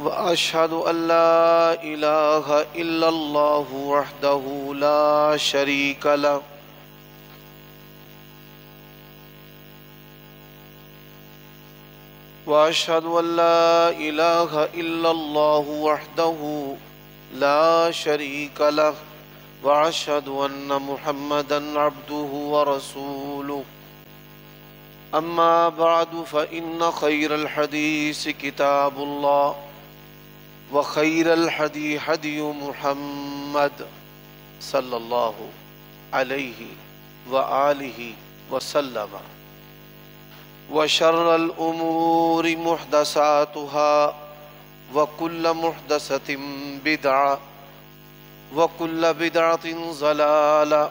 واشهد ان لا اله الا الله وحده لا شريك له واشهد ان لا اله الا الله وحده لا شريك له واشهد ان محمدا عبده ورسوله اما بعد فان خير الحديث كتاب الله وخير الحدي حدي محمد صلى الله عليه وآله وسلم وشر الأمور محدثاتها وكل محدثة بدعة وكل بدعة ضلالة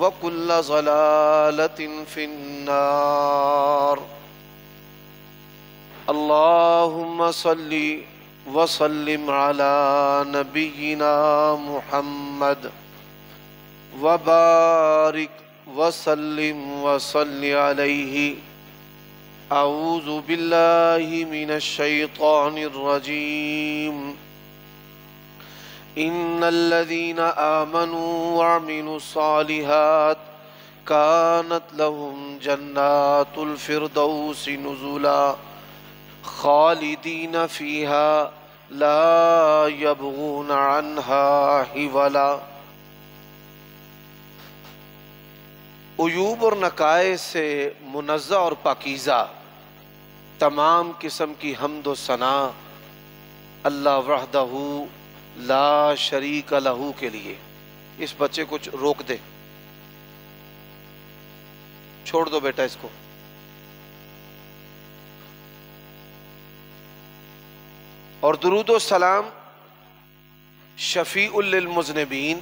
وكل ضلالة في النار اللهم صلِّ वसलम अला नबीना मुहम्मद वबारिक वसलम वसल्लि أعوذ بالله من الشيطان الرجيم إن الذين آمنوا وعملوا الصالحات كانت لهم جنات الفردوس نزلاً खालिदीन फ़ीहा ला यबून अनहा हिवला उयूब और नकाए से मुनज़ा और पाकिज़ा तमाम किस्म की हमद सना अल्लाह वहदहू ला शरीक लहू के लिए इस बच्चे को रोक दे छोड़ दो बेटा इसको और सलाम शफ़ीमजनबीन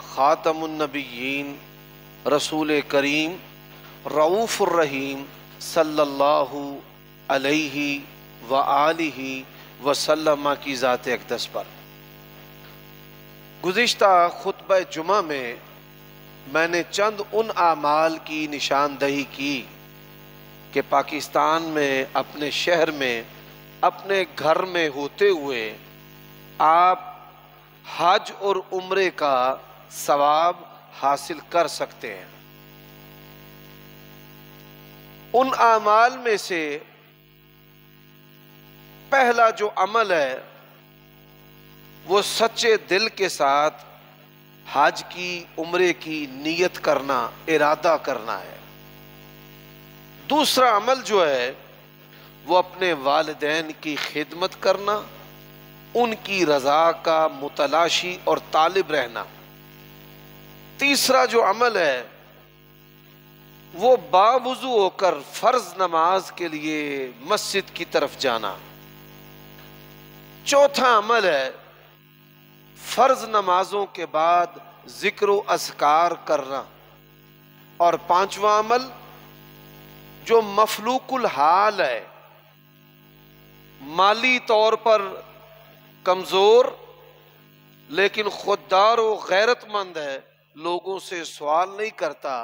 ख़ातमनबीन रसूल करीम रऊफ़ुर्रहीम सल्लल्लाहु अलैहि व सल्मा की ज़ात अकदस पर गुज्त ख़ुतब जुमा में मैंने चंद उन आमाल की निशानदही की कि पाकिस्तान में अपने शहर में अपने घर में होते हुए आप हज और उम्रे का सवाब हासिल कर सकते हैं उन अमाल में से पहला जो अमल है वो सच्चे दिल के साथ हज की उम्रे की नीयत करना इरादा करना है दूसरा अमल जो है वो अपने वालदेन की खिदमत करना उनकी रज़ा का मुतलाशी और तालिब रहना तीसरा जो अमल है वो बावजू होकर फ़र्ज नमाज के लिए मस्जिद की तरफ जाना चौथा अमल है फ़र्ज नमाजों के बाद ज़िक्र असकार करना और पांचवा अमल जो मफलूकुल हाल है माली तौर पर कमज़ोर लेकिन खुददार व गैरतमंद है लोगों से सवाल नहीं करता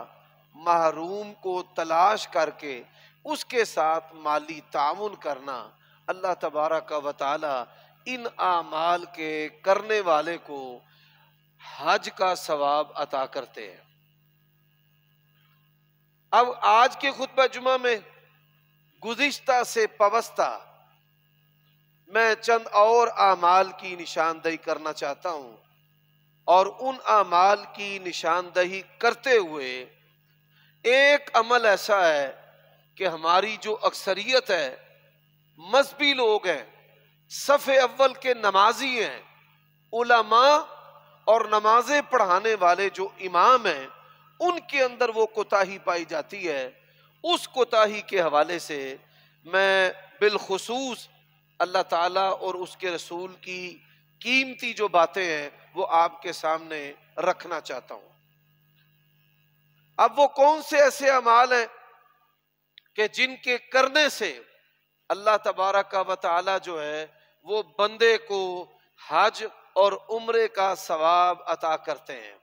महरूम को तलाश करके उसके साथ माली ताउन करना अल्लाह तबारा का वाला इन आमाल के करने वाले को हज का सवाब अता करते हैं अब आज के खुतबा जुमा में गुजश्ता से पवस्ता मैं चंद और आमाल की निशानदही करना चाहता हूं और उन आमाल की निशानदही करते हुए एक अमल ऐसा है कि हमारी जो अक्सरियत है मजहबी लोग हैं सफे अव्वल के नमाजी हैं उलमा और नमाजें पढ़ाने वाले जो इमाम हैं उनके अंदर वो कोताही पाई जाती है उस कोताही के हवाले से मैं बिलखसूस अल्लाह ताला और उसके रसूल की कीमती जो बातें हैं वो आपके सामने रखना चाहता हूं अब वो कौन से ऐसे अमाल हैं कि जिनके करने से अल्लाह तबारा का वाली जो है वो बंदे को हज और उम्र का सवाब अता करते हैं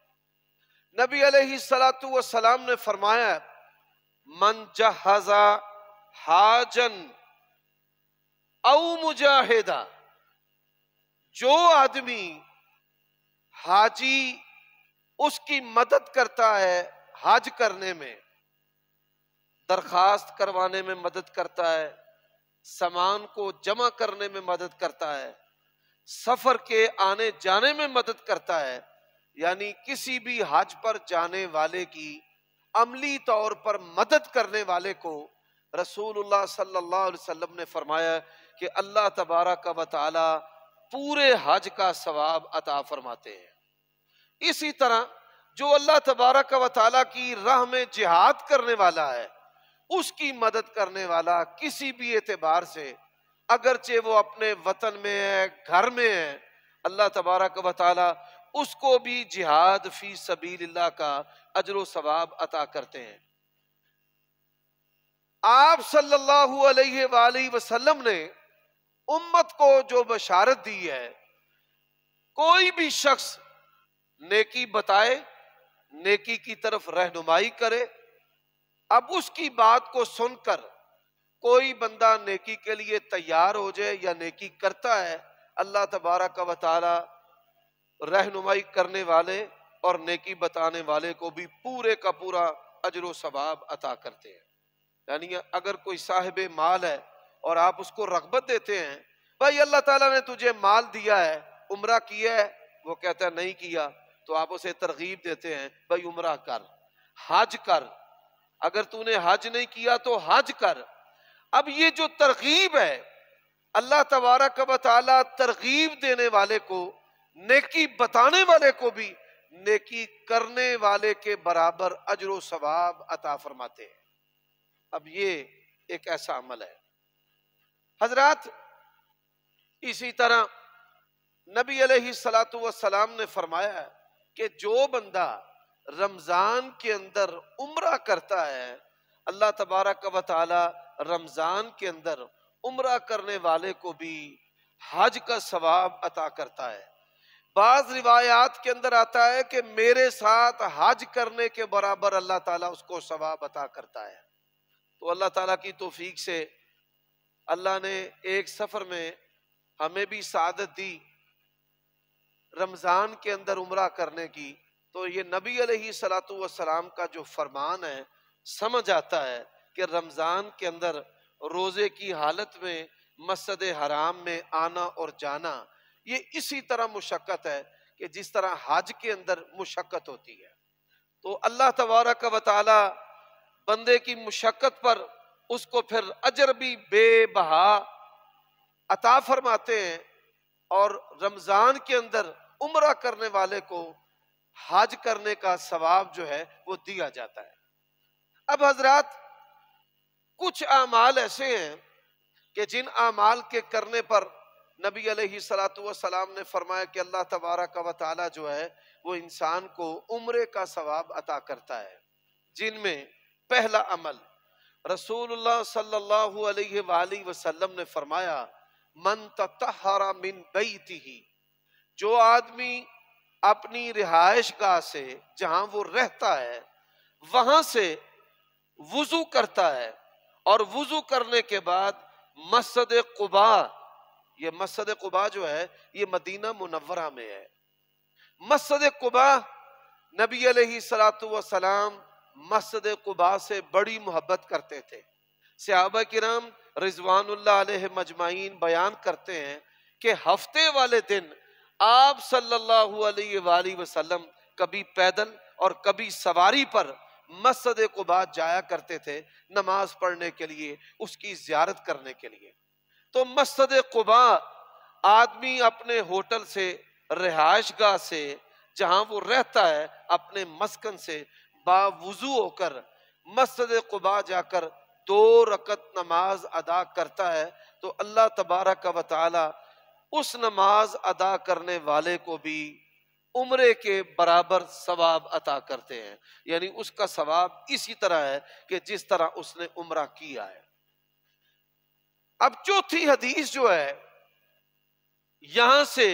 नबी अलैहिस्सलातु सलाम ने फरमाया मन जहाजा हाजन औ मुजाहिदा जो आदमी हाजी उसकी मदद करता है हाज करने में दरखास्त करवाने में मदद करता है सामान को जमा करने में मदद करता है सफर के आने जाने में मदद करता है यानी किसी भी हज पर जाने वाले की अमली तौर पर मदद करने वाले को रसूलुल्लाह सल्लल्लाहु अलैहि वसल्लम ने फरमाया कि अल्लाह तबारा का वाली पूरे हज का सवाब अता फरमाते हैं इसी तरह जो अल्लाह तबारा का वाली की राह में जिहाद करने वाला है उसकी मदद करने वाला किसी भी एतबार से अगरचे वो अपने वतन में है घर में है अल्लाह तबारा का वाली उसको भी जिहाद फी सबील का अजर सवाब अता करते हैं आप सल्लल्लाहु अलैहि वसल्लम ने उम्मत को जो बशारत दी है कोई भी शख्स नेकी बताए नेकी की तरफ रहनुमाई करे अब उसकी बात को सुनकर कोई बंदा नेकी के लिए तैयार हो जाए या नेकी करता है अल्लाह तबारा का बतारा रहनुमाई करने वाले और नेकी बताने वाले को भी पूरे का पूरा अजर सवाब अता करते हैं यानी अगर कोई साहिब माल है और आप उसको रगबत देते हैं भाई अल्लाह ताला ने तुझे माल दिया है उम्र किया है वो कहता है नहीं किया तो आप उसे तरगीब देते हैं भाई उम्र कर हज कर अगर तूने हज नहीं किया तो हज कर अब ये जो तरगीब है अल्लाह तबारा का बताला तरगीब देने वाले को नेकी बताने वाले को भी नेकी करने वाले के बराबर अजर सवाब अता फरमाते हैं अब ये एक ऐसा अमल है हजरात इसी तरह नबी सलात वसलाम ने फरमाया है कि जो बंदा रमज़ान के अंदर उम्र करता है अल्लाह तबारक व ताली रमज़ान के अंदर उम्र करने वाले को भी हज का सवाब अता करता है बाज रिवायात के अंदर आता है कि मेरे साथ हज करने के बराबर अल्लाह ताला उसको सवाब अता करता है तो अल्लाह ताला की तोफीक से अल्लाह ने एक सफ़र में हमें भी सादत दी रमज़ान के अंदर उम्र करने की तो ये नबी अलैहि सलातु वसलाम का जो फरमान है समझ आता है कि रमज़ान के अंदर रोज़े की हालत में मस्जिद हराम में आना और जाना ये इसी तरह मुशक्क़त है कि जिस तरह हज के अंदर मुशक्क़त होती है तो अल्लाह तबारा का बताला बंदे की मुशक्क़त पर उसको फिर अजर भी बेबहा अता फरमाते हैं और रमज़ान के अंदर उम्र करने वाले को हज करने का सवाब जो है वो दिया जाता है अब हजरत कुछ अमाल ऐसे हैं कि जिन अमाल के करने पर नबी सलाम ने फरमाया कि अल्लाह तबारा का वाली जो है वो इंसान को उम्र का सवाब अता करता है जिनमें पहला अमल रसूल सल्लल्लाहु ने फरमाया मन तहरा मिन बैती जो आदमी अपनी रिहाइश गाह से जहां वो रहता है वहां से वजू करता है और वजू करने के बाद मस्जिद कुबा ये मस्जिद कुबा जो है ये मदीना मुनवरा में है मस्जिद कुबा नबी सलात सलाम मस्जिद कुबा से बड़ी मोहब्बत करते थे सहाबा किराम रिजवान मजमाइन बयान करते हैं कि हफ्ते वाले दिन आप सल्लल्लाहु अलैहि वसल्लम कभी पैदल और कभी सवारी पर मस्जिद कुबा जाया करते थे नमाज पढ़ने के लिए उसकी ज्यारत करने के लिए तो मस्जिद कुबा आदमी अपने होटल से रिहाइश से जहां वो रहता है अपने मस्कन से बावजू होकर मस्जिद कुबा जाकर दो रकत नमाज अदा करता है तो अल्लाह तबारा का वाली उस नमाज अदा करने वाले को भी उम्र के बराबर सवाब अता करते हैं यानी उसका सवाब इसी तरह है कि जिस तरह उसने उम्र किया है अब चौथी हदीस जो है यहां से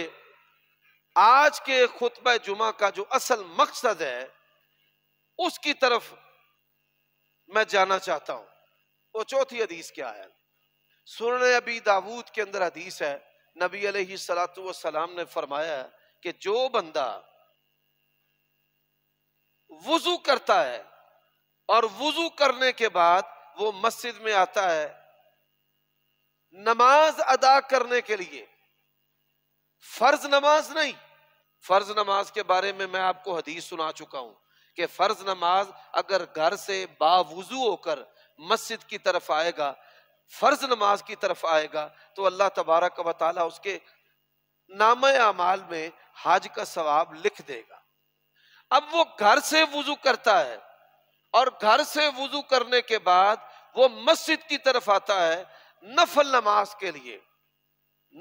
आज के खुतब जुमा का जो असल मकसद है उसकी तरफ मैं जाना चाहता हूं वो चौथी हदीस क्या है सुन अबी दाऊद के अंदर हदीस है नबी अलैहिस्सलाम ने फरमाया कि जो बंदा वजू करता है और वजू करने के बाद वो मस्जिद में आता है नमाज अदा करने के लिए फर्ज नमाज नहीं फर्ज नमाज के बारे में मैं आपको हदीस सुना चुका हूं कि फ़र्ज नमाज अगर घर से बावजू होकर मस्जिद की तरफ आएगा फ़र्ज नमाज की तरफ आएगा तो अल्लाह तबारक व ताली उसके नाम अमाल में हाज का सवाब लिख देगा अब वो घर से वजू करता है और घर से वजू करने के बाद वो मस्जिद की तरफ आता है नफल नमाज के लिए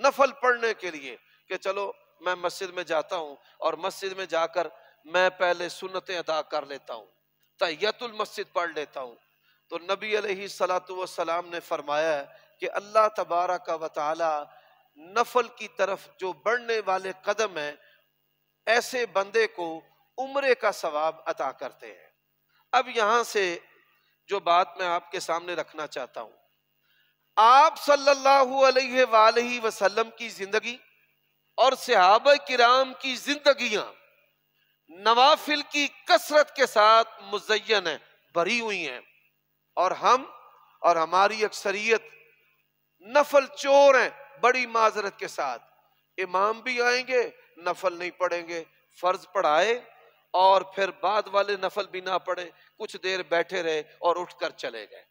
नफल पढ़ने के लिए कि चलो मैं मस्जिद में जाता हूं और मस्जिद में जाकर मैं पहले सुनते अदा कर लेता हूँ तयतुल मस्जिद पढ़ लेता हूँ तो नबी अलैहिस्सलाम ने फरमाया कि अल्लाह तबारा का वताला नफल की तरफ जो बढ़ने वाले कदम हैं ऐसे बंदे को उम्र का सवाब अता करते हैं अब यहां से जो बात मैं आपके सामने रखना चाहता हूँ आप सल्लल्लाहु अलैहि वसल्लम की जिंदगी और सहाब किराम की जिंदगियां नवाफिल की कसरत के साथ मुजयन है भरी हुई हैं और हम और हमारी अक्सरियत नफल चोर हैं बड़ी माजरत के साथ इमाम भी आएंगे नफल नहीं पढ़ेंगे फर्ज पढ़ाए और फिर बाद वाले नफल भी ना पढ़े कुछ देर बैठे रहे और उठकर चले गए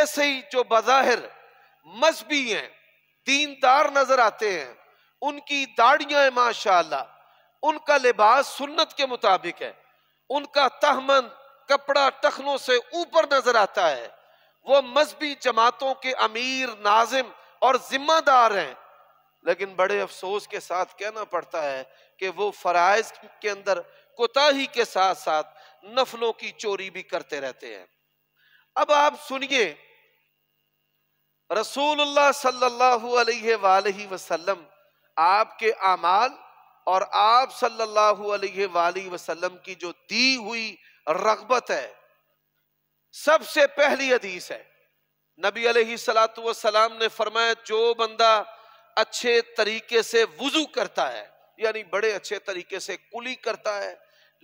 ऐसे ही जो बाहिर मजहबी हैं दीनदार नजर आते हैं उनकी दाढ़ियां माशाला उनका लिबास सुन्नत के मुताबिक है उनका तहमन कपड़ा टखनों से ऊपर नजर आता है वो मजहबी जमातों के अमीर नाजिम और जिम्मेदार हैं लेकिन बड़े अफसोस के साथ कहना पड़ता है कि वो फ़राइज के अंदर कोताही के साथ साथ नफलों की चोरी भी करते रहते हैं अब आप सुनिए रसूलुल्लाह सल्लल्लाहु अलैहि वसल्लम आपके आमाल और आप सल्लल्लाहु अलैहि वसल्लम की जो दी हुई रगबत है सबसे पहली हदीस है नबी अलैहिस्सलाम ने फरमाया जो बंदा अच्छे तरीके से वजू करता है यानी बड़े अच्छे तरीके से कुली करता है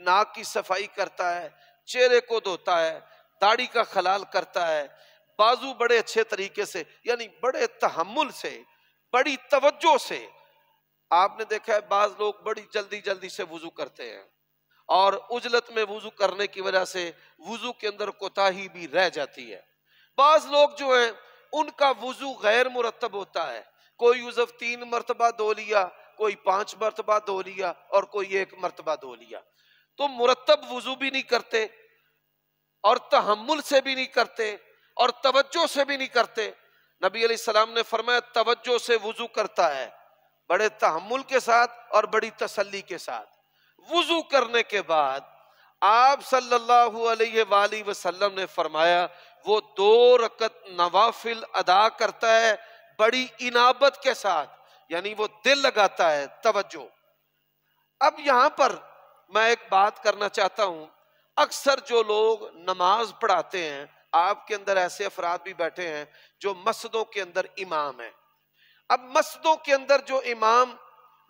नाक की सफाई करता है चेहरे को धोता है दाढ़ी का खलाल करता है बाजू बड़े अच्छे तरीके से यानी बड़े तहमुल से बड़ी तवज्जो से आपने देखा है बाज लोग बड़ी जल्दी जल्दी से वजू करते हैं और उजलत में वजू करने की वजह से वजू के अंदर कोताही भी रह जाती है बाज लोग जो है उनका वजू गैर मुरतब होता है कोई यूजफ तीन मरतबा धो लिया कोई पांच मरतबा धो लिया और कोई एक मरतबा धो लिया तो मुरतब वजू भी नहीं करते और तहमुल से भी नहीं करते और तवज्जो से भी नहीं करते नबी सलाम ने फरमाया तवज्जो से वजू करता है बड़े तहमुल के साथ और बड़ी तसल्ली के साथ वजू करने के बाद आप सल्लल्लाहु अलैहि वसल्लम ने फरमाया वो दो रकत नवाफिल अदा करता है बड़ी इनाबत के साथ यानी वो दिल लगाता है तवज्जो अब यहां पर मैं एक बात करना चाहता हूं अक्सर जो लोग नमाज पढ़ाते हैं आपके अंदर ऐसे अफराद भी बैठे हैं जो मस्जिदों के अंदर इमाम हैं अब मस्जिदों के अंदर जो इमाम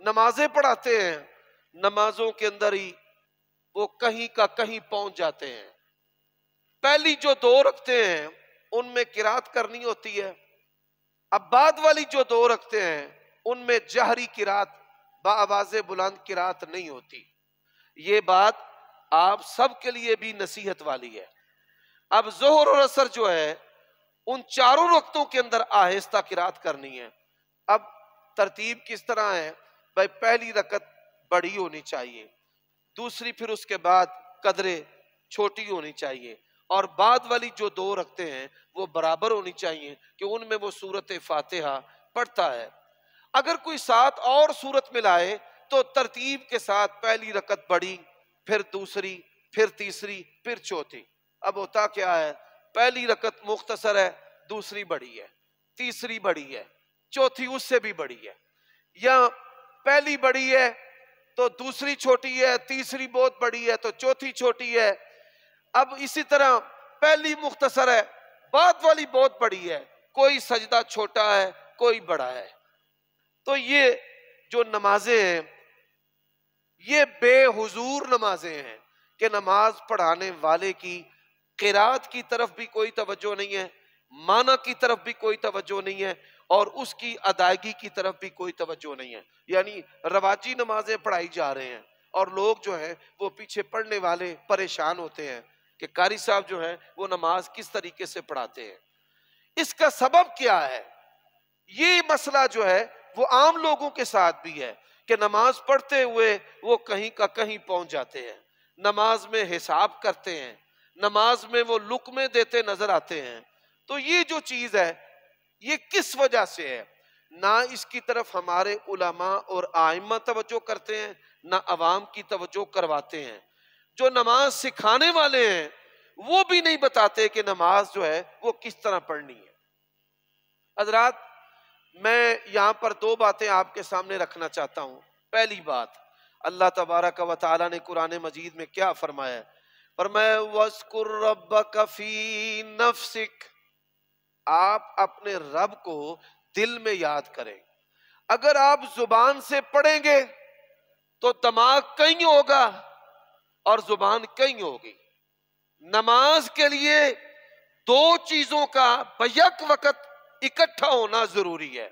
नमाजें पढ़ाते हैं नमाजों के अंदर ही वो कहीं का कहीं पहुंच जाते हैं पहली जो दो रखते हैं उनमें किरात करनी होती है अब बाद वाली जो दो रखते हैं उनमें जहरी किरात बाज बुलंद किरात नहीं होती ये बात आप सबके लिए भी नसीहत वाली है अब जोहर और असर जो है उन चारों रक्तों के अंदर आहिस्ता किरात करनी है अब तरतीब किस तरह है भाई पहली रकत बड़ी होनी चाहिए दूसरी फिर उसके बाद कदरे छोटी होनी चाहिए और बाद वाली जो दो रखते हैं वो बराबर होनी चाहिए कि उनमें वो सूरत फातिहा पढ़ता है अगर कोई साथ और सूरत मिलाए तो तरतीब के साथ पहली रकत बड़ी फिर दूसरी फिर तीसरी फिर चौथी अब होता क्या है पहली रकत मुख्तसर है दूसरी बड़ी है तीसरी बड़ी है चौथी उससे भी बड़ी है या पहली बड़ी है तो दूसरी छोटी है तीसरी बहुत बड़ी है तो चौथी छोटी है अब इसी तरह पहली मुख्तसर है बाद वाली बहुत बड़ी है कोई सजदा छोटा है कोई बड़ा है तो ये जो नमाजें हैं ये बेहजूर नमाजें हैं कि नमाज पढ़ाने वाले की किरात की तरफ भी कोई तवज्जो नहीं है माना की तरफ भी कोई तवज्जो नहीं है और उसकी अदायगी की तरफ भी कोई तवज्जो नहीं है यानी रवाजी नमाजें पढ़ाई जा रहे हैं और लोग जो हैं वो पीछे पढ़ने वाले परेशान होते हैं कि कारी साहब जो हैं वो नमाज किस तरीके से पढ़ाते हैं इसका सबब क्या है ये मसला जो है वो आम लोगों के साथ भी है कि नमाज पढ़ते हुए वो कहीं का कहीं पहुंच जाते हैं नमाज में हिसाब करते हैं नमाज में वो लुक में देते नजर आते हैं तो ये जो चीज़ है ये किस वजह से है ना इसकी तरफ हमारे उलमा और आइमा तवज्जो करते हैं ना आवाम की तवज्जो करवाते हैं जो नमाज सिखाने वाले हैं वो भी नहीं बताते कि नमाज जो है वो किस तरह पढ़नी है हजरात मैं यहां पर दो बातें आपके सामने रखना चाहता हूं पहली बात अल्लाह तबारक व ताली ने कुरान मजीद में क्या फरमाया पर मैं वस्कुर रब्बक फी नफसिक आप अपने रब को दिल में याद करें अगर आप जुबान से पढ़ेंगे तो दमाग कहीं होगा और जुबान कहीं होगी नमाज के लिए दो चीजों का बयक वक्त इकट्ठा होना जरूरी है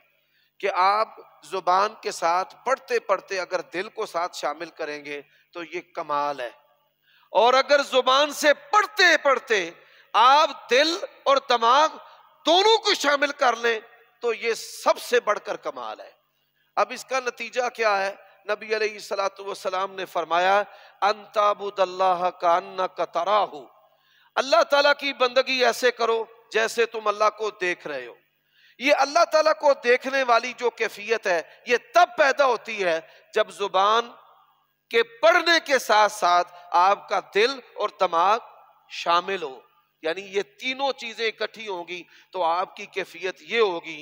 कि आप जुबान के साथ पढ़ते पढ़ते अगर दिल को साथ शामिल करेंगे तो ये कमाल है और अगर जुबान से पढ़ते पढ़ते आप दिल और दिमाग दोनों को शामिल कर लें तो ये सबसे बढ़कर कमाल है अब इसका नतीजा क्या है नबी सलाम ने फरमाया अंताबुदल्लाह का कतरा हो अल्लाह ताला की बंदगी ऐसे करो जैसे तुम अल्लाह को देख रहे हो ये अल्लाह ताला को देखने वाली जो कैफियत है ये तब पैदा होती है जब जुबान के पढ़ने के साथ साथ आपका दिल और दिमाग शामिल हो यानी ये तीनों चीजें इकट्ठी होंगी तो आपकी कैफियत ये होगी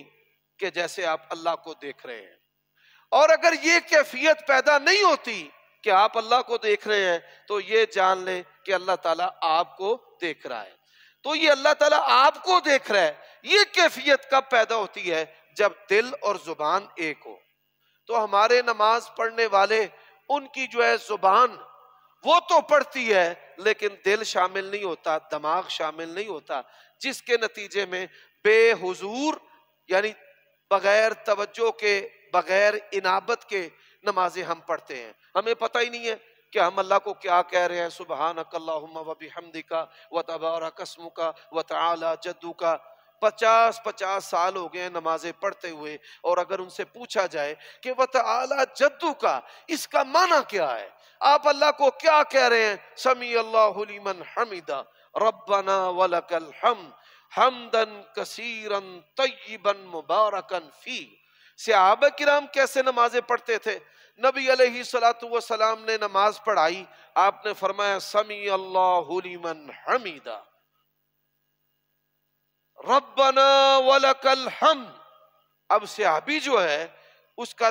कि जैसे आप अल्लाह को देख रहे हैं और अगर ये कैफियत पैदा नहीं होती कि आप अल्लाह को देख रहे हैं तो ये जान लें कि अल्लाह ताला आपको देख रहा है तो ये अल्लाह ताला आपको देख रहा है ये कैफियत कब पैदा होती है जब दिल और जुबान एक हो तो हमारे नमाज पढ़ने वाले उनकी जो है जुबान वो तो पढ़ती है लेकिन दिल शामिल नहीं होता दिमाग शामिल नहीं होता जिसके नतीजे में बेहजूर यानी बगैर तवज्जो के बगैर इनाबत के नमाजें हम पढ़ते हैं हमें पता ही नहीं है कि हम अल्लाह को क्या कह रहे हैं सुबह वबी हमदी का व तबारा कसम का व तला जद्दू का पचास पचास साल हो गए हैं नमाजें पढ़ते हुए और अगर उनसे पूछा जाए कि वत आला जद्दू का इसका माना क्या है आप अल्लाह को क्या कह रहे हैं समी अल्लाहमन हमिदा रबना वलकल हम हमदन कसीरन तयबन मुबारकन फी सहाब किराम कैसे नमाजें पढ़ते थे नबी अलैहिस्सलाम ने नमाज पढ़ाई आपने फरमाया समी अल्लाहमन हमिदा रबना वलकल हम अब सहाबी जो है उसका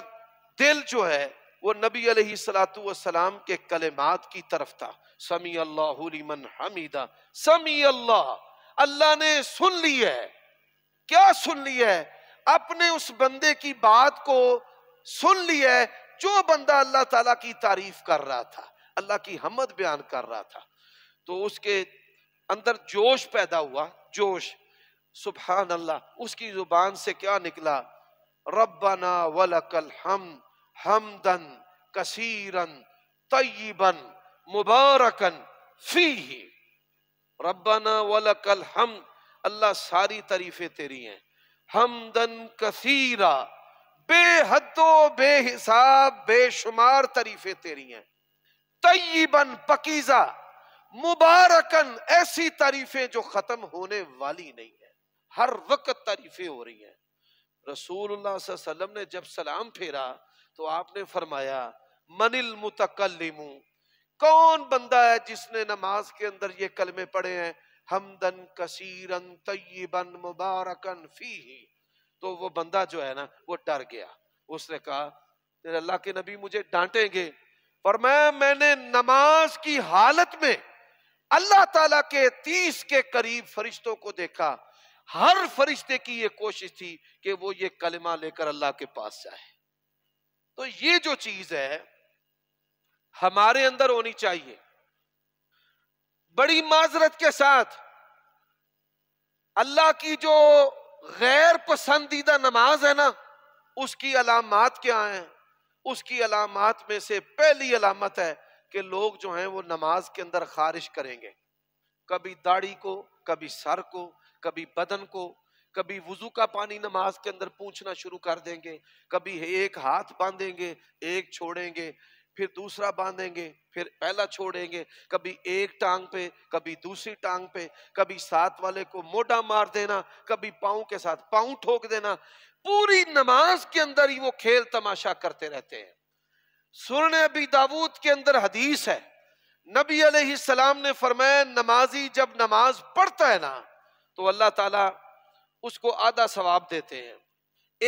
दिल जो है वो नबी अलैहिस्सलाम के कलेमात की तरफ था समी अल्लाह लिमन हमीदा समी अल्लाह अल्लाह ने सुन ली है क्या सुन ली है अपने उस बंदे की बात को सुन ली है जो बंदा अल्लाह ताला की तारीफ कर रहा था अल्लाह की हमद बयान कर रहा था तो उसके अंदर जोश पैदा हुआ जोश सुबहान अल्लाह उसकी जुबान से क्या निकला रब्बाना वलकल हम हमदन कसीरन तयबन मुबारकन फी ही वलकल हम अल्लाह सारी तारीफें तेरी हैं हमदन कसीरा बेहदो बेहिसाब बेशुमार तारीफें तेरी हैं तयबन पकीजा मुबारकन ऐसी तारीफें जो खत्म होने वाली नहीं है हर वक्त तारीफें हो रही हैं रसूल ने जब सलाम फेरा तो आपने फरमाया मनिल मुतकलिमू कौन बंदा है जिसने नमाज के अंदर ये कलमे पढ़े हैं हमदन कसीरन तयबन मुबारकन फी तो वो बंदा जो है ना वो डर गया उसने कहा तेरे अल्लाह के नबी मुझे डांटेंगे पर मैं मैंने नमाज की हालत में अल्लाह ताला के तीस के करीब फरिश्तों को देखा हर फरिश्ते की ये कोशिश थी कि वो ये कलमा लेकर अल्लाह के पास जाए तो ये जो चीज है हमारे अंदर होनी चाहिए बड़ी माजरत के साथ अल्लाह की जो गैर पसंदीदा नमाज है ना उसकी अलामत क्या है उसकी अलामत में से पहली अलामत है कि लोग जो हैं वो नमाज के अंदर खारिश करेंगे कभी दाढ़ी को कभी सर को कभी बदन को कभी वजू का पानी नमाज के अंदर पूछना शुरू कर देंगे कभी एक हाथ बांधेंगे एक छोड़ेंगे फिर दूसरा बांधेंगे फिर पहला छोड़ेंगे कभी एक टांग पे कभी दूसरी टांग पे कभी साथ वाले को मोटा मार देना कभी पाओ के साथ पाओ ठोक देना पूरी नमाज के अंदर ही वो खेल तमाशा करते रहते हैं सुरने अभी दाऊद के अंदर हदीस है नबी सलाम ने फरमाया नमाजी जब नमाज पढ़ता है ना तो अल्लाह ताला उसको आधा सवाब देते हैं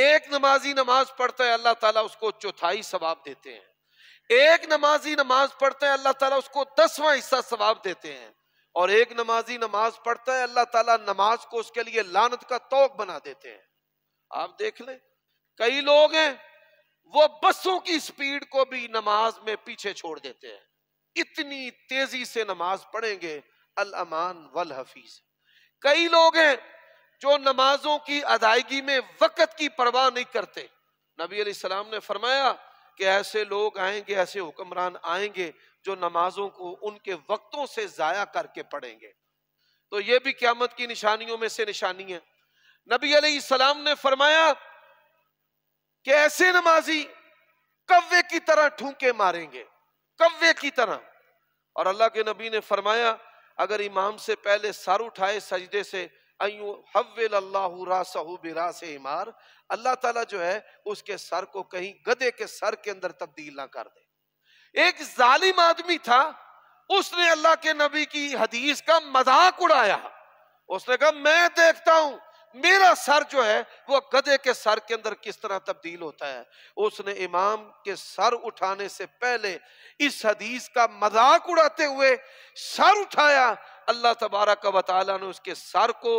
एक नमाजी नमाज पढ़ता है अल्लाह ताला उसको चौथाई सवाब देते हैं एक नमाजी नमाज पढ़ता है अल्लाह ताला उसको दसवां हिस्सा सवाब देते हैं और एक नमाजी नमाज पढ़ता है अल्लाह ताला नमाज को उसके लिए लानत का तोक बना देते हैं आप देख ले कई लोग हैं वो बसों की स्पीड को भी नमाज में पीछे छोड़ देते हैं इतनी तेजी से नमाज पढ़ेंगे अल अमान वल हफीज कई लोग हैं जो नमाजों की अदायगी में वक़्त की परवाह नहीं करते नबी अलैहिस्सलाम ने फरमाया कि ऐसे लोग आएंगे ऐसे हुक्मरान आएंगे जो नमाजों को उनके वक्तों से ज़ाया करके पढ़ेंगे तो ये भी क्यामत की निशानियों में से निशानी है नबी अलैहिस्सलाम ने फरमाया कि ऐसे नमाजी कव्वे की तरह ठूंके मारेंगे कव्वे की तरह और अल्लाह के नबी ने फरमाया अगर इमाम से पहले सर उठाए सजदे से अल्लाह ताला जो है उसके सर को कहीं गधे के सर के अंदर तब्दील ना कर दे एक जालिम आदमी था उसने अल्लाह के नबी की हदीस का मजाक उड़ाया उसने कहा मैं देखता हूं मेरा सर जो है वो गधे के सर के अंदर किस तरह तब्दील होता है उसने इमाम के सर उठाने से पहले इस हदीस का मजाक उड़ाते हुए सर उठाया अल्लाह तबारा का वाली ने उसके सर को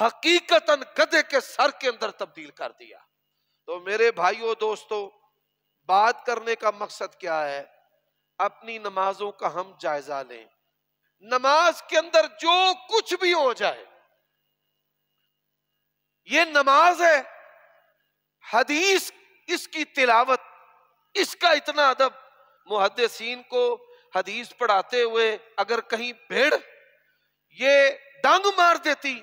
हकीकतन गधे के सर के अंदर तब्दील कर दिया तो मेरे भाइयों दोस्तों बात करने का मकसद क्या है अपनी नमाजों का हम जायजा लें नमाज के अंदर जो कुछ भी हो जाए ये नमाज है हदीस इसकी तिलावत इसका इतना अदब मुहदसिन को हदीस पढ़ाते हुए अगर कहीं भेड़ ये डांग मार देती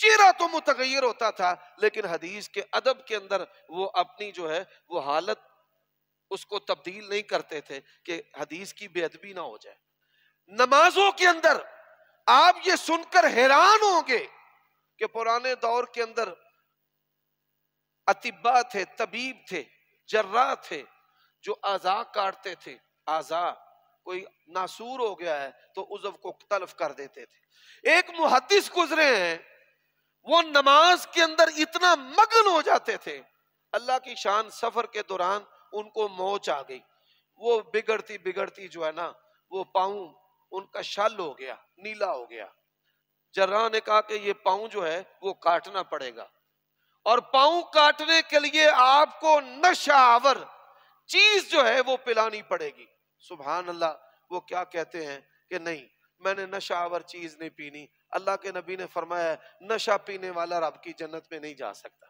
चेहरा तो मुतगैर होता था लेकिन हदीस के अदब के अंदर वो अपनी जो है वो हालत उसको तब्दील नहीं करते थे कि हदीस की बेअदबी ना हो जाए नमाजों के अंदर आप ये सुनकर हैरान होंगे कि पुराने दौर के अंदर अतिबा थे तबीब थे जर्रा थे जो आजा काटते थे आजा कोई नासूर हो गया है तो उजव को तलफ कर देते थे एक मुहदिस गुजरे हैं वो नमाज के अंदर इतना मगन हो जाते थे अल्लाह की शान सफर के दौरान उनको मोच आ गई वो बिगड़ती बिगड़ती जो है ना वो पाऊं उनका शल हो गया नीला हो गया जर्रा ने कहा कि ये पाऊ जो है वो काटना पड़ेगा और पाऊं काटने के लिए आपको नशावर चीज जो है वो पिलानी पड़ेगी सुबहान अल्लाह वो क्या कहते हैं कि नहीं मैंने नशावर चीज नहीं पीनी अल्लाह के नबी ने फरमाया नशा पीने वाला रब की जन्नत में नहीं जा सकता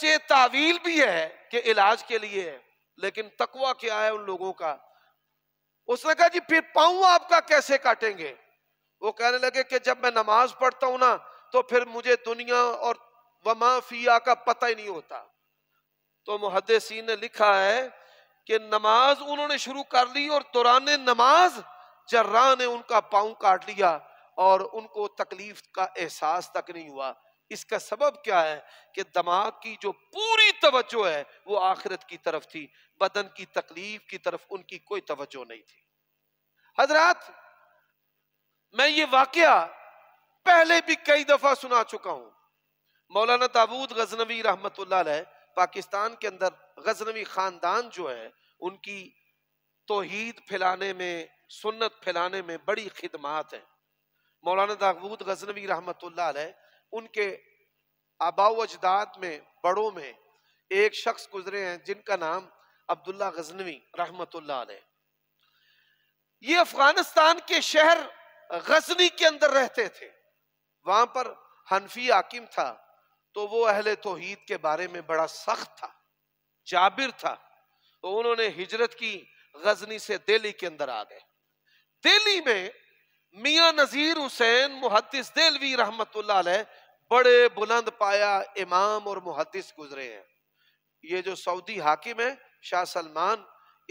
चे तावील भी है कि इलाज के लिए है लेकिन तकवा क्या है उन लोगों का उसने कहा जी फिर पाऊं आपका कैसे काटेंगे वो कहने लगे कि जब मैं नमाज पढ़ता हूं ना तो फिर मुझे दुनिया और वमाफिया का पता ही नहीं होता तो मुहदसी ने लिखा है कि नमाज उन्होंने शुरू कर ली और तुरान नमाज जर्रा ने उनका पाँव काट लिया और उनको तकलीफ का एहसास तक नहीं हुआ इसका सबब क्या है कि दिमाग की जो पूरी तवज्जो है वो आखिरत की तरफ थी बदन की तकलीफ की तरफ उनकी कोई तवज्जो नहीं थी हजरात मैं ये वाकया पहले भी कई दफा सुना चुका हूं मौलाना ताबूद गजनवी रहमत पाकिस्तान के अंदर गजनवी ख़ानदान जो है उनकी तोहीद फैलाने में सुन्नत फैलाने में बड़ी खिदमात है मौलाना दागबूद गजनवी रहमत उनके आबाऊ अजदाद में बड़ों में एक शख्स गुजरे हैं जिनका नाम अब्दुल्ला गजनवी रहमत ये अफगानिस्तान के शहर गजनी के अंदर रहते थे वहां पर हनफी हाकिम था तो वो अहले तोहीद के बारे में बड़ा सख्त था जाबिर था तो उन्होंने हिजरत की गजनी से दिल्ली के अंदर आ गए दिल्ली में मियाँ नज़ीर हुसैन मुहदस दिलवी रहमत बड़े बुलंद पाया इमाम और मुहदस गुजरे हैं ये जो सऊदी हाकिम है शाह सलमान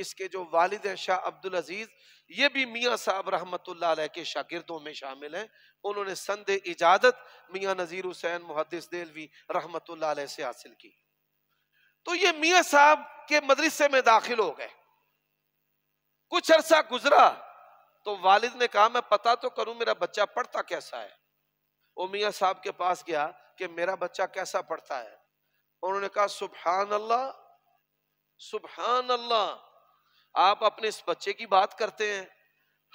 इसके जो वालिद हैं शाह अब्दुल अजीज ये भी मियाँ साहब रहमत के शागिदों में शामिल हैं उन्होंने संद इजाजत मियाँ नज़ीर हुसैन मुहदस देलवी रहमत से हासिल की तो ये मियाँ साहब के मदरसे में दाखिल हो गए कुछ अरसा गुजरा तो वालिद ने कहा मैं पता तो करूं मेरा बच्चा पढ़ता कैसा है वो मियाँ साहब के पास गया कि मेरा बच्चा कैसा पढ़ता है उन्होंने कहा सुबहान अल्लाह सुबहान अल्लाह आप अपने इस बच्चे की बात करते हैं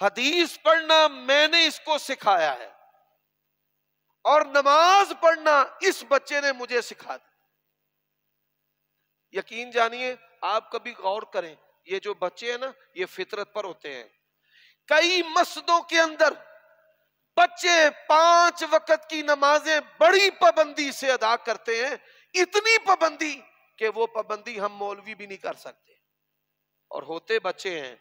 हदीस पढ़ना मैंने इसको सिखाया है और नमाज पढ़ना इस बच्चे ने मुझे सिखा दी यकीन जानिए आप कभी गौर करें ये जो बच्चे हैं ना ये फितरत पर होते हैं कई मस्जिदों के अंदर बच्चे पांच वक्त की नमाजें बड़ी पाबंदी से अदा करते हैं इतनी पाबंदी कि वो पाबंदी हम मौलवी भी नहीं कर सकते और होते बच्चे हैं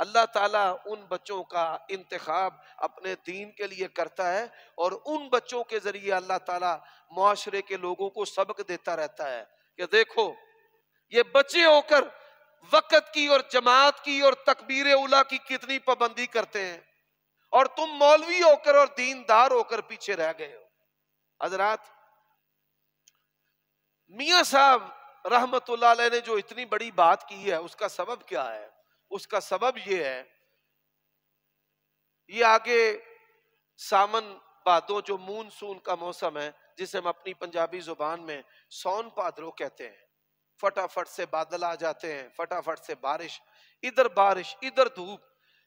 अल्लाह ताला उन बच्चों का इंतखब अपने दीन के लिए करता है और उन बच्चों के ज़रिए अल्लाह ताला माशरे के लोगों को सबक देता रहता है कि देखो ये बच्चे होकर वक़्त की और जमात की और तकबीर उला की कितनी पाबंदी करते हैं और तुम मौलवी होकर और दीनदार होकर पीछे रह गए हो हजरात मिया साहब रहमत ने जो इतनी बड़ी बात की है उसका सबब क्या है उसका सबब ये है ये आगे सामन बादों जो मूनसून का मौसम है जिसे हम अपनी पंजाबी जुबान में सौन पादरों कहते हैं फटाफट से बादल आ जाते हैं फटाफट से बारिश इधर बारिश इधर धूप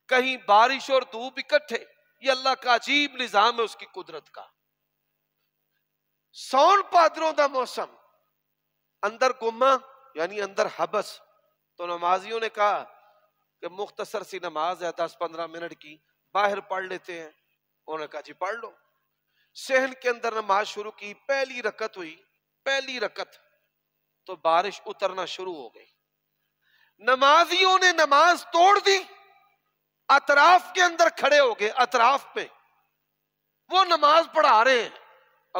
कहीं बारिश और धूप इकट्ठे ये अल्लाह का अजीब निजाम है उसकी कुदरत का सौन पादरों का मौसम अंदर गुम्मा यानी अंदर हबस तो नमाजियों ने कहा कि मुख्तसर सी नमाज है दस पंद्रह मिनट की बाहर पढ़ लेते हैं उन्होंने कहा जी पढ़ लो सहन के अंदर नमाज शुरू की पहली रकत हुई पहली रकत तो बारिश उतरना शुरू हो गई नमाजियों ने नमाज तोड़ दी अतराफ के अंदर खड़े हो गए अतराफ पे वो नमाज पढ़ा रहे हैं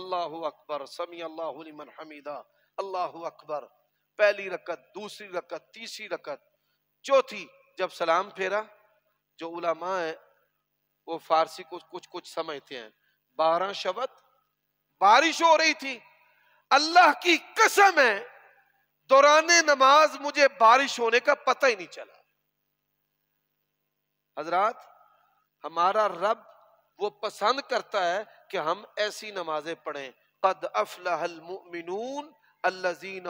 अल्लाह अकबर समी अल्लाह हमीदा अल्लाह अकबर पहली रकत दूसरी रकत तीसरी रकत चौथी जब सलाम फेरा जो उलमा है वो फारसी को कुछ कुछ समझते हैं बारह शब्द बारिश हो रही थी अल्लाह की कसम है दौरान नमाज मुझे बारिश होने का पता ही नहीं चला हजरात हमारा रब वो पसंद करता है कि हम ऐसी नमाजें पढ़ें कद अफलाहल मुमिनून अल्लाजीन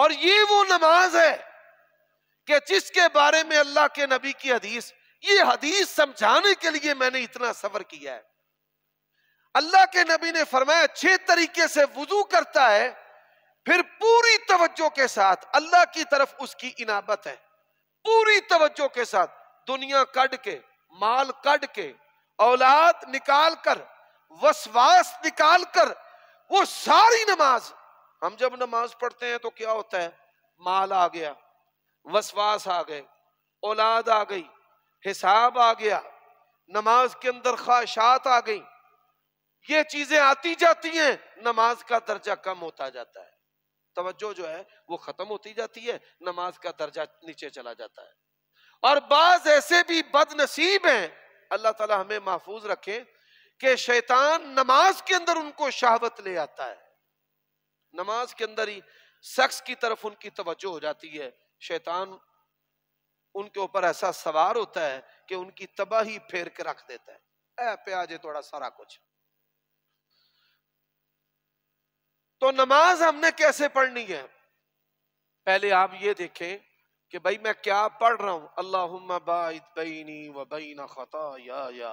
और ये वो नमाज है कि जिसके बारे में अल्लाह के नबी की हदीस ये हदीस समझाने के लिए मैंने इतना सफर किया है अल्लाह के नबी ने फरमाया अच्छे तरीके से वजू करता है फिर पूरी तवज्जो के साथ अल्लाह की तरफ उसकी इनाबत है पूरी तवज्जो के साथ दुनिया कट के माल कट के औलाद निकाल कर वसवास निकाल कर वो सारी नमाज हम जब नमाज पढ़ते हैं तो क्या होता है माल आ गया वसवास आ गए औलाद आ गई हिसाब आ गया नमाज के अंदर ख्वाहिशात आ गई ये चीजें आती जाती हैं नमाज का दर्जा कम होता जाता है तवज्जो जो है वो खत्म होती जाती है नमाज का दर्जा नीचे चला जाता है और बाज ऐसे भी बदनसीब हैं अल्लाह ताला हमें महफूज रखे कि शैतान नमाज के अंदर उनको शहावत ले आता है नमाज के अंदर ही सेक्स की तरफ उनकी तवज्जो हो जाती है शैतान उनके ऊपर ऐसा सवार होता है कि उनकी तबाही फेर के रख देता है ऐ प्याजे थोड़ा सारा कुछ तो नमाज हमने कैसे पढ़नी है पहले आप ये देखें कि भाई मैं क्या पढ़ रहा हूं अल्लाह बाईनी व बीना खता या, या।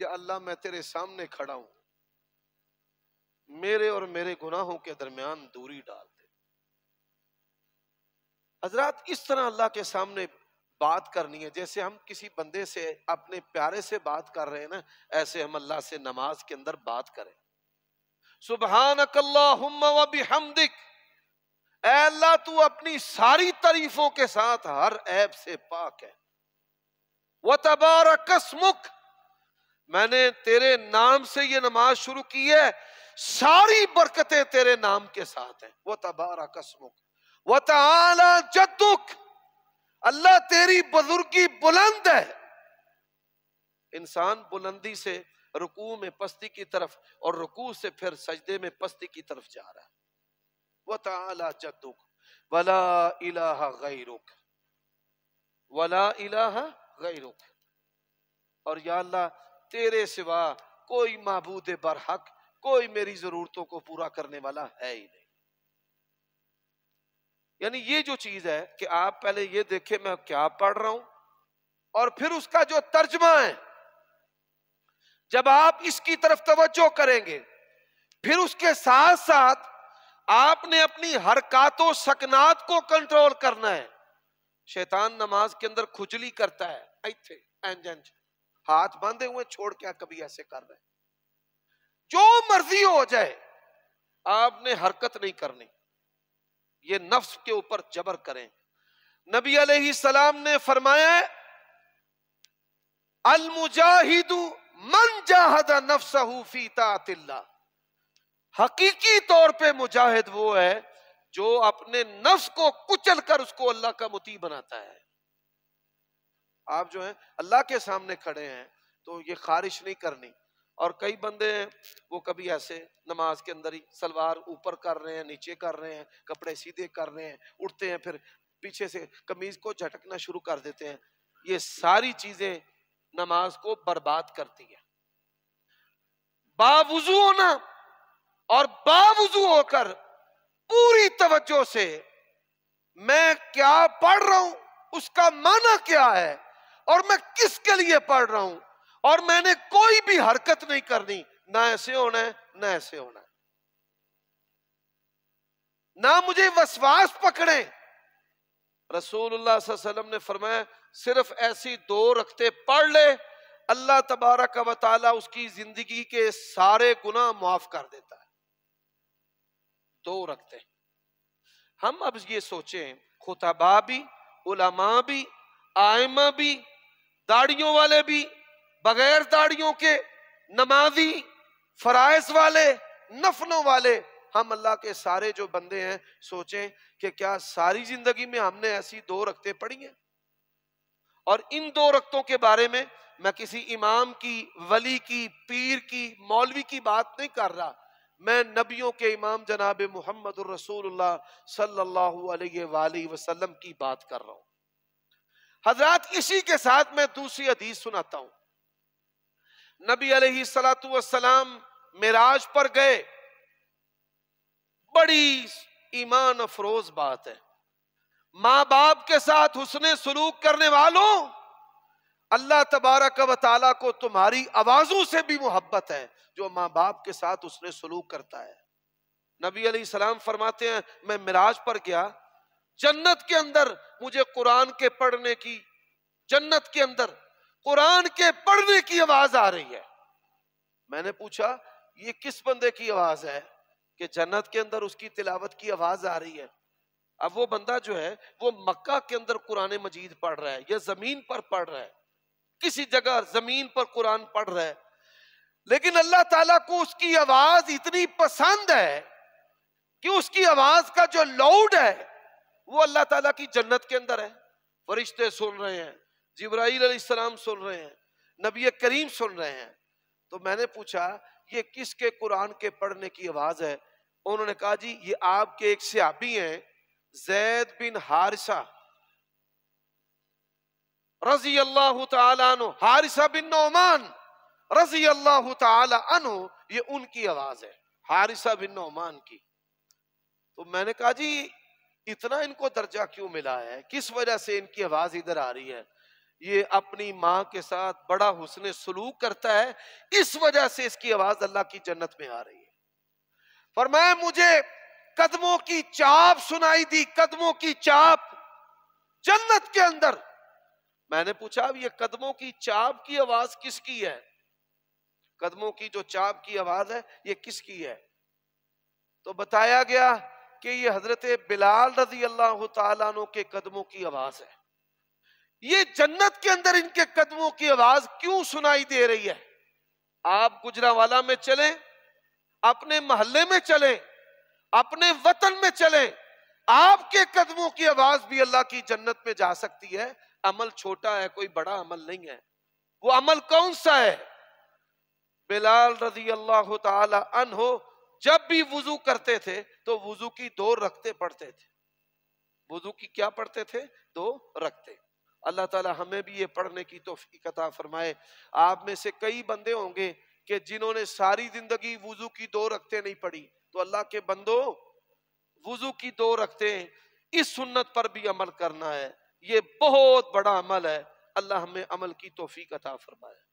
या अल्लाह मैं तेरे सामने खड़ा हूं मेरे और मेरे गुनाहों के दरमियान दूरी डाल दे हजरात इस तरह अल्लाह के सामने बात करनी है जैसे हम किसी बंदे से अपने प्यारे से बात कर रहे हैं ना ऐसे हम अल्लाह से नमाज के अंदर बात करें सुबहान अल्लाह तू अपनी सारी तारीफों के साथ हर ऐब से पाक है वह तबारक कसमुख मैंने तेरे नाम से ये नमाज शुरू की है सारी बरकतें तेरे नाम के साथ हैं वो तबारा कसमुख वो तला जदुख अल्लाह तेरी बुजुर्गी बुलंद है इंसान बुलंदी से रुकू में पस्ती की तरफ और रुकू से फिर सजदे में पस्ती की तरफ जा रहा है वह तला जदुख वला इलाहा रुख वला इलाहा रुख और या अल्लाह तेरे सिवा कोई महबूद बरहक कोई मेरी जरूरतों को पूरा करने वाला है ही नहीं यानी ये जो चीज है कि आप पहले ये देखें मैं क्या पढ़ रहा हूं और फिर उसका जो तर्जमा है जब आप इसकी तरफ तवज्जो करेंगे फिर उसके साथ साथ आपने अपनी हरकतों सकनात को कंट्रोल करना है शैतान नमाज के अंदर खुजली करता है इतने हाथ बांधे हुए छोड़ क्या कभी ऐसे कर रहे जो मर्जी हो जाए आपने हरकत नहीं करनी ये नफ्स के ऊपर जबर करें नबी अलैहि सलाम ने फरमाया अल मुजाहिदू मन जाहदा नफ्सहू तातिल्ला हकीकी तौर पे मुजाहिद वो है जो अपने नफ्स को कुचल कर उसको अल्लाह का मुती बनाता है आप जो है अल्लाह के सामने खड़े हैं तो ये खारिश नहीं करनी और कई बंदे हैं वो कभी ऐसे नमाज के अंदर ही सलवार ऊपर कर रहे हैं नीचे कर रहे हैं कपड़े सीधे कर रहे हैं उठते हैं फिर पीछे से कमीज को झटकना शुरू कर देते हैं ये सारी चीजें नमाज को बर्बाद करती है बावजू होना और बावजू होकर पूरी तवज्जो से मैं क्या पढ़ रहा हूं उसका माना क्या है और मैं किसके लिए पढ़ रहा हूं और मैंने कोई भी हरकत नहीं करनी ना ऐसे होना है ना ऐसे होना है ना मुझे वसवास पकड़े रसूलुल्लाह वसल्लम ने फरमाया सिर्फ ऐसी दो रखते पढ़ ले अल्लाह तबारा का वाला उसकी जिंदगी के सारे गुना माफ कर देता है दो रखते हम अब ये सोचें खुताबा भी उलमा भी आयमा भी दाढ़ियों वाले भी बगैर दाढ़ियों के नमाजी फराइज वाले नफलों वाले हम अल्लाह के सारे जो बंदे हैं सोचें कि क्या सारी जिंदगी में हमने ऐसी दो रखते पड़ी हैं और इन दो रक्तों के बारे में मैं किसी इमाम की वली की पीर की मौलवी की बात नहीं कर रहा मैं नबियों के इमाम जनाब मोहम्मद रसूलुल्लाह सल्लल्लाहु अलैहि वसल्लम की बात कर रहा हूँ हजरत इसी के साथ मैं दूसरी अदीज सुनाता हूं नबी अलैहिस्सलाम मेराज पर गए बड़ी ईमान अफरोज बात है माँ बाप के साथ हुसन सलूक करने वालों अल्लाह तबारक व को तुम्हारी आवाजों से भी मोहब्बत है जो माँ बाप के साथ उसने सलूक करता है नबी सलाम फरमाते हैं मैं मिराज पर गया जन्नत के अंदर मुझे कुरान के पढ़ने की जन्नत के अंदर कुरान के पढ़ने की आवाज आ रही है मैंने पूछा ये किस बंदे की आवाज है कि जन्नत के अंदर उसकी तिलावत की आवाज आ रही है अब वो बंदा जो है वो मक्का के अंदर कुरान मजीद पढ़ रहा है या जमीन पर पढ़ रहा है किसी जगह जमीन पर कुरान पढ़ रहा है लेकिन अल्लाह ताला को उसकी आवाज इतनी पसंद है कि उसकी आवाज का जो लाउड है वो अल्लाह ताला की जन्नत के अंदर है फरिश्ते सुन रहे हैं जिब्राइल सलाम सुन रहे हैं नबी करीम सुन रहे हैं तो मैंने पूछा ये किसके कुरान के पढ़ने की आवाज़ है उन्होंने कहा जी ये आपके एक सियाबी हैं जैद बिन हारिसा रजी अल्लाह तु हारिसा बिन नौमान रजी अल्लाह तु ये उनकी आवाज़ है हारिसा बिन नौमान की तो मैंने कहा जी इतना इनको दर्जा क्यों मिला है किस वजह से इनकी आवाज इधर आ रही है ये अपनी माँ के साथ बड़ा हुसन सलूक करता है इस वजह से इसकी आवाज अल्लाह की जन्नत में आ रही है पर मैं मुझे कदमों की चाप सुनाई दी कदमों की चाप जन्नत के अंदर मैंने पूछा अब ये कदमों की चाप की आवाज किसकी है कदमों की जो चाप की आवाज है ये किसकी है तो बताया गया कि ये हजरत बिलाल रजी अल्लाह तु के कदमों की आवाज है ये जन्नत के अंदर इनके कदमों की आवाज क्यों सुनाई दे रही है आप गुजरावाला में चले अपने मोहल्ले में चले अपने वतन में चले आपके कदमों की आवाज भी अल्लाह की जन्नत में जा सकती है अमल छोटा है कोई बड़ा अमल नहीं है वो अमल कौन सा है बिलाल रजी अल्लाह तन हो जब भी वजू करते थे तो वजू की दो रखते पढ़ते थे वजू की क्या पढ़ते थे दो रखते अल्लाह ताला हमें भी ये पढ़ने की तोहफी कथा फरमाए आप में से कई बंदे होंगे कि जिन्होंने सारी जिंदगी वजू की दो रखते नहीं पढ़ी तो अल्लाह के बंदो वजू की दो रखते इस सुन्नत पर भी अमल करना है ये बहुत बड़ा अमल है अल्लाह हमें अमल की तोहफी कथा फरमाए